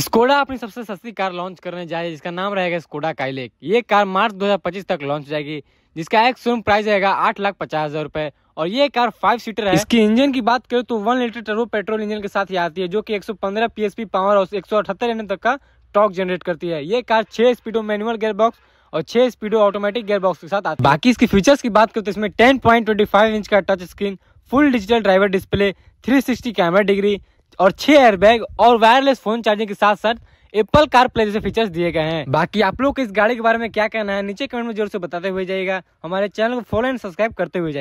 Skoda अपनी सबसे सस्ती कार लॉन्च करने जा रही है जिसका नाम रहेगा स्कोडा काइलेक ये कार मार्च 2025 तक लॉन्च जाएगी जिसका एक शोरूम प्राइस रहेगा आठ लाख पचास हजार रुपए और ये कार फाइव सीटर है इसकी इंजन की बात करें तो one litre turbo petrol engine के साथ ही आती है जो कि 115 सौ पावर और एक सौ तक का टॉक जनरेट करती है ये कार छह स्पीडो मैनुअल गेयर बॉक्स और छह स्पीडो ऑटोमेटिक गेयर बॉक्स के साथ आती है बाकी इसकी फीचर्स की बात करें तो इसमें टेन इंच का touch screen full digital driver display three camera degree और छह एयरबैग और वायरलेस फोन चार्जिंग के साथ साथ एप्पल कार प्ले जैसे फीचर्स दिए गए हैं बाकी आप लोग को इस गाड़ी के बारे में क्या कहना है नीचे कमेंट में जोर से बताते हुए जाएगा हमारे चैनल को फॉलो एंड सब्सक्राइब करते हुए जाएगा